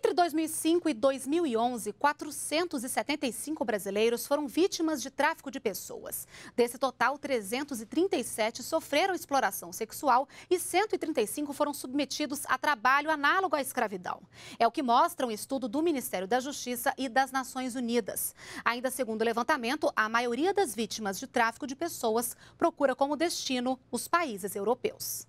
Entre 2005 e 2011, 475 brasileiros foram vítimas de tráfico de pessoas. Desse total, 337 sofreram exploração sexual e 135 foram submetidos a trabalho análogo à escravidão. É o que mostra um estudo do Ministério da Justiça e das Nações Unidas. Ainda segundo o levantamento, a maioria das vítimas de tráfico de pessoas procura como destino os países europeus.